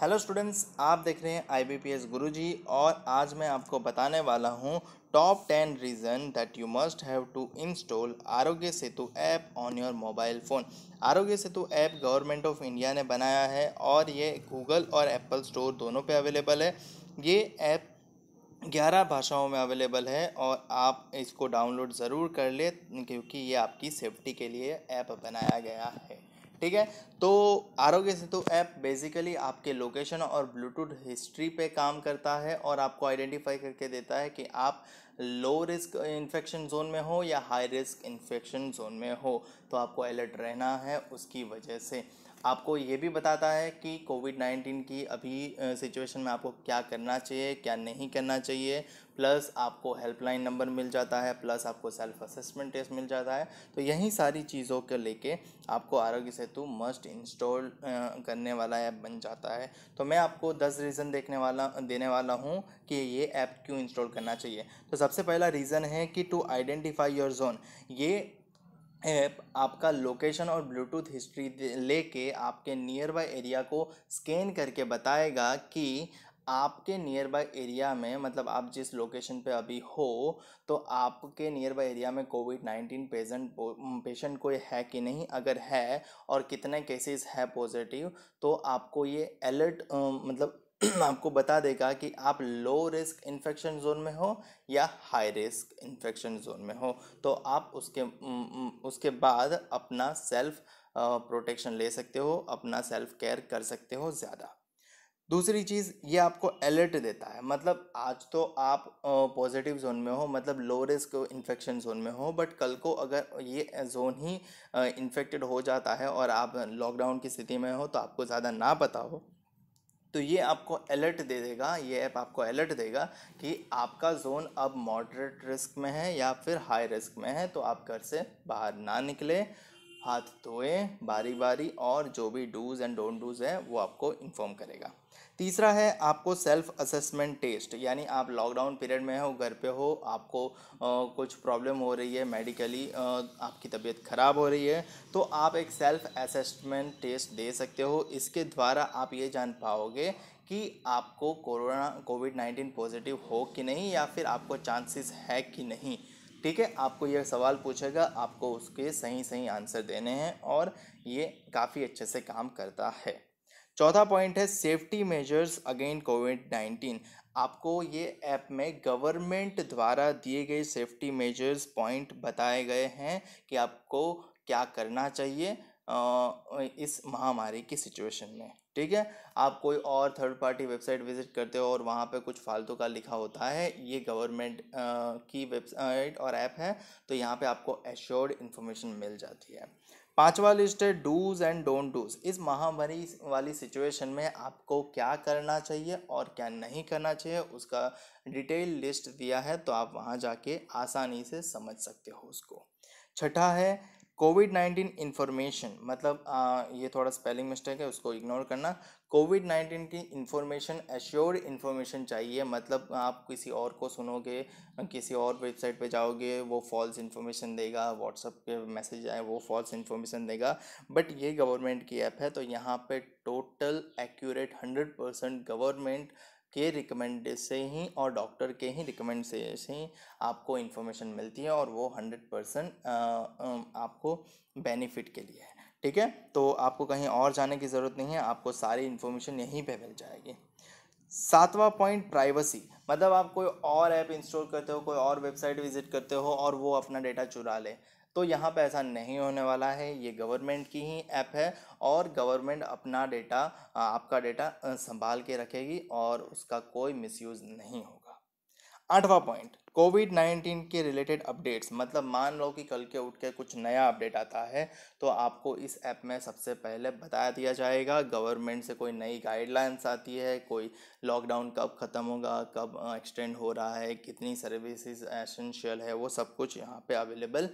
hello students आप देख रहे हैं आईबीपीएस गुरुजी और आज मैं आपको बताने वाला हूँ top ten reason that you must have to install Aarogya Setu app on your mobile phone Aarogya Setu app government of India ने बनाया है और ये गूगल और एप्पल स्टोर दोनों पे अवेलेबल है ये ऐप ग्यारह भाषाओं में अवेलेबल है और आप इसको डाउनलोड ज़रूर कर ले क्योंकि ये आपकी सेफ्टी के लिए ऐप बनाया गया है ठीक है तो आरोग्य सेतु ऐप बेसिकली आपके लोकेशन और ब्लूटूथ हिस्ट्री पे काम करता है और आपको आइडेंटिफाई करके देता है कि आप लो रिस्क इन्फेक्शन जोन में हो या हाई रिस्क इन्फेक्शन जोन में हो तो आपको अलर्ट रहना है उसकी वजह से आपको ये भी बताता है कि कोविड नाइन्टीन की अभी सिचुएशन में आपको क्या करना चाहिए क्या नहीं करना चाहिए प्लस आपको हेल्पलाइन नंबर मिल जाता है प्लस आपको सेल्फ असेसमेंट टेस्ट मिल जाता है तो यही सारी चीज़ों को लेके आपको आरोग्य सेतु मस्ट इंस्टॉल करने वाला ऐप बन जाता है तो मैं आपको दस रीज़न देखने वाला देने वाला हूँ कि ये ऐप क्यों इंस्टॉल करना चाहिए तो सबसे पहला रीज़न है कि टू आइडेंटिफाई योर जोन ये ऐप आपका लोकेशन और ब्लूटूथ हिस्ट्री लेके आपके नियर बाय एरिया को स्कैन करके बताएगा कि आपके नियर बाय एरिया में मतलब आप जिस लोकेशन पे अभी हो तो आपके नियर बाय एरिया में कोविड नाइन्टीन पेजेंट पेशेंट कोई है कि नहीं अगर है और कितने केसेस है पॉजिटिव तो आपको ये अलर्ट मतलब आपको बता देगा कि आप लो रिस्क इन्फेक्शन जोन में हो या हाई रिस्क इन्फेक्शन जोन में हो तो आप उसके उसके बाद अपना सेल्फ प्रोटेक्शन ले सकते हो अपना सेल्फ केयर कर सकते हो ज़्यादा दूसरी चीज़ ये आपको अलर्ट देता है मतलब आज तो आप पॉजिटिव जोन में हो मतलब लो रिस्क इन्फेक्शन जोन में हो बट कल को अगर ये जोन ही इन्फेक्टेड हो जाता है और आप लॉकडाउन की स्थिति में हो तो आपको ज़्यादा ना पता हो तो ये आपको अलर्ट दे देगा ये ऐप आपको अलर्ट देगा कि आपका जोन अब मॉडरेट रिस्क में है या फिर हाई रिस्क में है तो आप घर से बाहर ना निकले हाथ धोए बारी बारी और जो भी डूज़ एंड डोंट डूज़ है वो आपको इन्फॉर्म करेगा तीसरा है आपको सेल्फ असेसमेंट टेस्ट यानी आप लॉकडाउन पीरियड में हो घर पे हो आपको आ, कुछ प्रॉब्लम हो रही है मेडिकली आपकी तबीयत ख़राब हो रही है तो आप एक सेल्फ असेसमेंट टेस्ट दे सकते हो इसके द्वारा आप ये जान पाओगे कि आपको कोरोना कोविड नाइन्टीन पॉजिटिव हो कि नहीं या फिर आपको चांसेस है कि नहीं ठीक है आपको यह सवाल पूछेगा आपको उसके सही सही आंसर देने हैं और ये काफ़ी अच्छे से काम करता है चौथा पॉइंट है safety measures again COVID nineteen आपको ये ऐप में गवर्नमेंट द्वारा दिए गए सेफ्टी मेजर्स पॉइंट बताए गए हैं कि आपको क्या करना चाहिए इस महामारी की सिचुएशन में ठीक है आप कोई और थर्ड पार्टी वेबसाइट विजिट करते हो और वहाँ पे कुछ फालतू का लिखा होता है ये गवर्नमेंट की वेबसाइट और ऐप है तो यहाँ पे आपको एश्योर्ड इन्फॉर्मेशन मिल जाती है पांचवा लिस्ट है डूज एंड डोंट डूज इस महामारी वाली सिचुएशन में आपको क्या करना चाहिए और क्या नहीं करना चाहिए उसका डिटेल लिस्ट दिया है तो आप वहाँ जाके आसानी से समझ सकते हो उसको छठा है कोविड नाइन्टीन इन्फॉर्मेशन मतलब आ, ये थोड़ा स्पेलिंग मिस्टेक है उसको इग्नोर करना कोविड नाइन्टीन की इन्फॉर्मेशन एश्योर इन्फॉर्मेशन चाहिए मतलब आप किसी और को सुनोगे किसी और वेबसाइट पे जाओगे वो फॉल्स इन्फॉर्मेशन देगा व्हाट्सअप पे मैसेज आए वो फॉल्स इन्फॉर्मेशन देगा बट ये गवर्नमेंट की ऐप है तो यहाँ पे total accurate hundred percent government के रिकमेंड से ही और डॉक्टर के ही रिकमेंड से ही आपको इन्फॉर्मेशन मिलती है और वो हंड्रेड परसेंट आपको बेनिफिट के लिए है ठीक है तो आपको कहीं और जाने की ज़रूरत नहीं है आपको सारी इन्फॉर्मेशन यहीं पर मिल जाएगी सातवां पॉइंट प्राइवेसी मतलब आप कोई और ऐप इंस्टॉल करते हो कोई और वेबसाइट विजिट करते हो और वो अपना डेटा चुरा ले तो यहाँ पर ऐसा नहीं होने वाला है ये गवर्नमेंट की ही ऐप है और गवर्नमेंट अपना डेटा आपका डेटा संभाल के रखेगी और उसका कोई मिसयूज़ नहीं होगा आठवां पॉइंट कोविड नाइन्टीन के रिलेटेड अपडेट्स मतलब मान लो कि कल के उठ के कुछ नया अपडेट आता है तो आपको इस ऐप में सबसे पहले बताया दिया जाएगा गवर्नमेंट से कोई नई गाइडलाइंस आती है कोई लॉकडाउन कब ख़त्म होगा कब एक्सटेंड हो रहा है कितनी सर्विसेज एसेंशियल है वो सब कुछ यहाँ पे अवेलेबल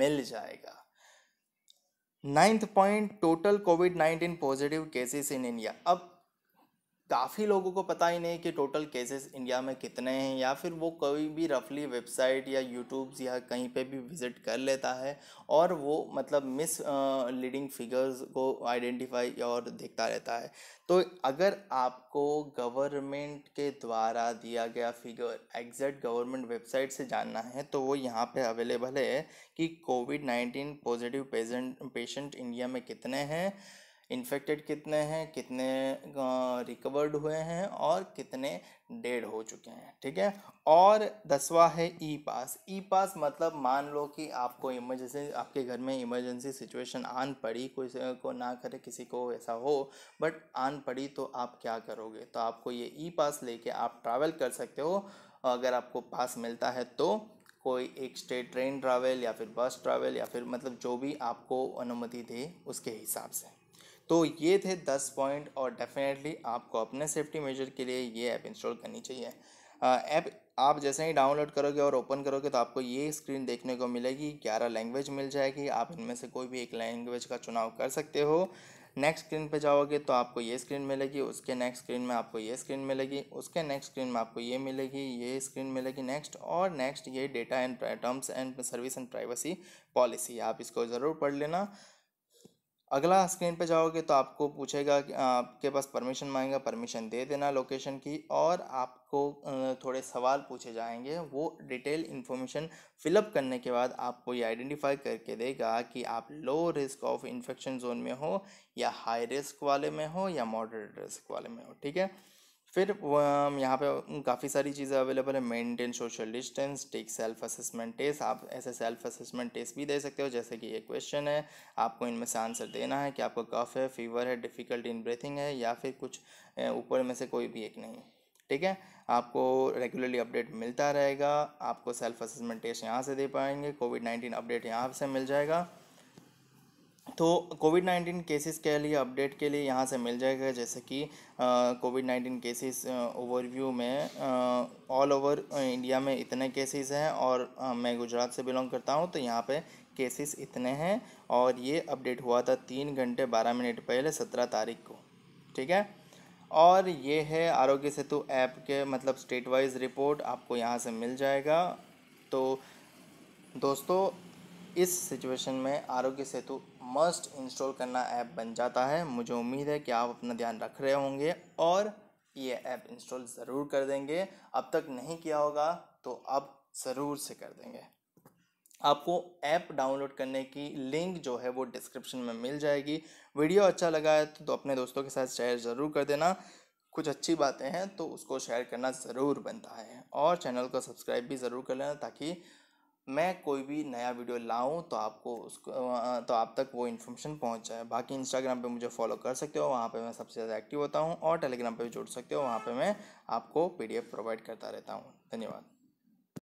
मिल जाएगा ninth point total COVID nineteen positive cases in India अब काफ़ी लोगों को पता ही नहीं कि टोटल केसेस इंडिया में कितने हैं या फिर वो कोई भी रफली वेबसाइट या यूट्यूब्स या कहीं पे भी विज़िट कर लेता है और वो मतलब मिस लीडिंग फिगर्स को आइडेंटिफाई और देखता रहता है तो अगर आपको गवर्नमेंट के द्वारा दिया गया फिगर एग्जैक्ट गवर्नमेंट वेबसाइट से जानना है तो वो यहाँ पे अवेलेबल है कि COVID nineteen positive patient patient India में कितने हैं इन्फेक्टेड कितने हैं कितने रिकवर्ड हुए हैं और कितने डेड हो चुके हैं ठीक है और दसवा है ई पास ई पास मतलब मान लो कि आपको इमरजेंसी आपके घर में इमरजेंसी सिचुएशन आन पड़ी कोई को ना करे किसी को ऐसा हो बट आन पड़ी तो आप क्या करोगे तो आपको ये ई पास लेके आप ट्रैवल कर सकते हो अगर आपको पास मिलता है तो कोई एक स्टेट ट्रेन ट्रैवल या फिर बस ट्रैवल या फिर मतलब जो भी आपको अनुमति दे उसके हिसाब से तो ये थे दस पॉइंट और डेफिनेटली आपको अपने सेफ्टी मेजर के लिए ये ऐप इंस्टॉल करनी चाहिए ऐप आप जैसे ही डाउनलोड करोगे और ओपन करोगे तो आपको ये स्क्रीन देखने को मिलेगी ग्यारह लैंग्वेज मिल जाएगी आप इनमें से कोई भी एक लैंग्वेज का चुनाव कर सकते हो नेक्स्ट स्क्रीन पे जाओगे तो आपको ये स्क्रीन मिलेगी उसके नेक्स्ट स्क्रीन में आपको ये स्क्रीन मिलेगी उसके नेक्स्ट स्क्रीन में आपको ये मिलेगी ये स्क्रीन मिलेगी नेक्स्ट और नेक्स्ट ये data and terms and service and privacy policy आप इसको ज़रूर पढ़ लेना अगला स्क्रीन पे जाओगे तो आपको पूछेगा कि आपके पास परमिशन मांगेगा परमिशन दे देना लोकेशन की और आपको थोड़े सवाल पूछे जाएंगे वो डिटेल इन्फॉर्मेशन फिलअप करने के बाद आपको ये आइडेंटिफाई करके देगा कि आप low risk of infection zone में हो या हाई रिस्क वाले में हो या मॉडरेट रिस्क वाले में हो ठीक है फिर यहाँ पे काफ़ी सारी चीज़ें अवेलेबल है maintain social distance take self assessment test आप ऐसे सेल्फ असेसमेंट टेस्ट भी दे सकते हो जैसे कि ये क्वेश्चन है आपको इनमें से आंसर देना है कि आपको कफ है फीवर है डिफ़िकल्ट इन ब्रीथिंग है या फिर कुछ ऊपर में से कोई भी एक नहीं ठीक है आपको रेगुलरली अपडेट मिलता रहेगा आपको सेल्फ असेसमेंट टेस्ट यहाँ से दे पाएंगे कोविड नाइन्टीन अपडेट यहाँ से मिल जाएगा तो कोविड नाइन्टीन केसेस के लिए अपडेट के लिए यहाँ से मिल जाएगा जैसे कि कोविड नाइन्टीन केसेस ओवरव्यू में ऑल ओवर इंडिया में इतने केसेस हैं और uh, मैं गुजरात से बिलोंग करता हूँ तो यहाँ पे केसेस इतने हैं और ये अपडेट हुआ था तीन घंटे बारह मिनट पहले सत्रह तारीख को ठीक है और ये है आरोग्य सेतु ऐप के मतलब स्टेट वाइज रिपोर्ट आपको यहाँ से मिल जाएगा तो दोस्तों इस सिचुएशन में आरोग्य सेतु मस्ट इंस्टॉल करना ऐप बन जाता है मुझे उम्मीद है कि आप अपना ध्यान रख रहे होंगे और ये ऐप इंस्टॉल ज़रूर कर देंगे अब तक नहीं किया होगा तो अब ज़रूर से कर देंगे आपको ऐप डाउनलोड करने की लिंक जो है वो डिस्क्रिप्शन में मिल जाएगी वीडियो अच्छा लगा है तो, तो अपने दोस्तों के साथ शेयर ज़रूर कर देना कुछ अच्छी बातें हैं तो उसको शेयर करना ज़रूर बनता है और चैनल को सब्सक्राइब भी ज़रूर कर लेना ताकि मैं कोई भी नया वीडियो लाऊं तो आपको उसको तो आप तक वो इन्फॉर्मेशन पहुंच जाए बाकी इंस्टाग्राम पे मुझे फॉलो कर सकते हो वहाँ पे मैं सबसे ज़्यादा एक्टिव होता हूँ और टेलीग्राम पे भी जुड़ सकते हो वहाँ पे मैं आपको पीडीएफ प्रोवाइड करता रहता हूँ धन्यवाद